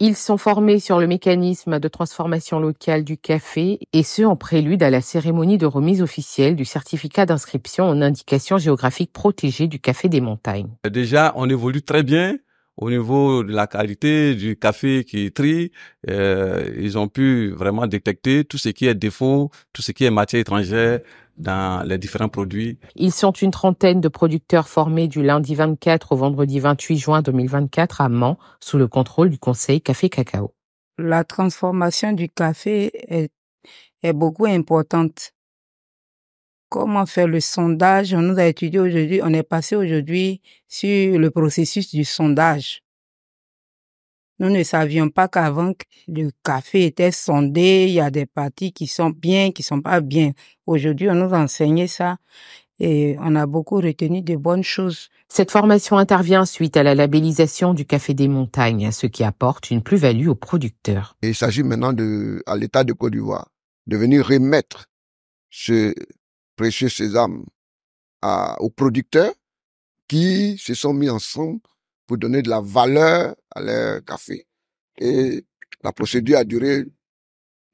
Ils sont formés sur le mécanisme de transformation locale du café et ce en prélude à la cérémonie de remise officielle du certificat d'inscription en indication géographique protégée du café des montagnes. Déjà, on évolue très bien au niveau de la qualité du café qui trie, euh, ils ont pu vraiment détecter tout ce qui est défaut, tout ce qui est matière étrangère dans les différents produits. Ils sont une trentaine de producteurs formés du lundi 24 au vendredi 28 juin 2024 à Mans, sous le contrôle du Conseil Café Cacao. La transformation du café est, est beaucoup importante comment faire le sondage. On nous a étudié aujourd'hui, on est passé aujourd'hui sur le processus du sondage. Nous ne savions pas qu'avant que le café était sondé, il y a des parties qui sont bien, qui sont pas bien. Aujourd'hui, on nous a enseigné ça et on a beaucoup retenu de bonnes choses. Cette formation intervient suite à la labellisation du café des montagnes, ce qui apporte une plus-value aux producteurs. Il s'agit maintenant de, à l'État de Côte d'Ivoire de venir remettre ce Précieux ses à, aux producteurs qui se sont mis ensemble pour donner de la valeur à leur café. Et la procédure a duré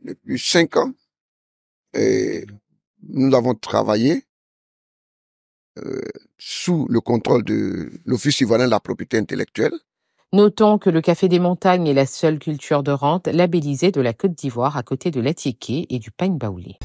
depuis cinq ans. Et nous avons travaillé euh, sous le contrôle de l'Office ivoirien de la propriété intellectuelle. Notons que le café des montagnes est la seule culture de rente labellisée de la Côte d'Ivoire à côté de l'atiqué et du pagne baoulé.